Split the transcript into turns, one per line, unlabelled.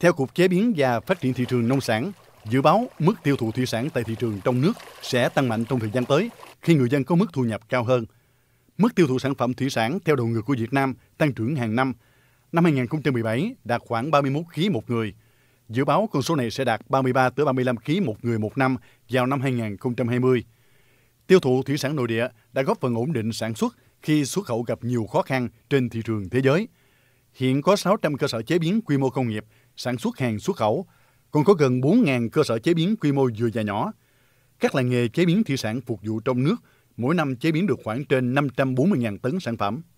Theo Cục Chế biến và Phát triển thị trường nông sản, dự báo mức tiêu thụ thủy sản tại thị trường trong nước sẽ tăng mạnh trong thời gian tới khi người dân có mức thu nhập cao hơn. Mức tiêu thụ sản phẩm thủy sản theo đầu người của Việt Nam tăng trưởng hàng năm. Năm 2017 đạt khoảng 31 kg một người. Dự báo con số này sẽ đạt 33 35 kg một người một năm vào năm 2020. Tiêu thụ thủy sản nội địa đã góp phần ổn định sản xuất khi xuất khẩu gặp nhiều khó khăn trên thị trường thế giới – Hiện có 600 cơ sở chế biến quy mô công nghiệp, sản xuất hàng xuất khẩu, còn có gần 4.000 cơ sở chế biến quy mô vừa và nhỏ. Các làng nghề chế biến thủy sản phục vụ trong nước mỗi năm chế biến được khoảng trên 540.000 tấn sản phẩm.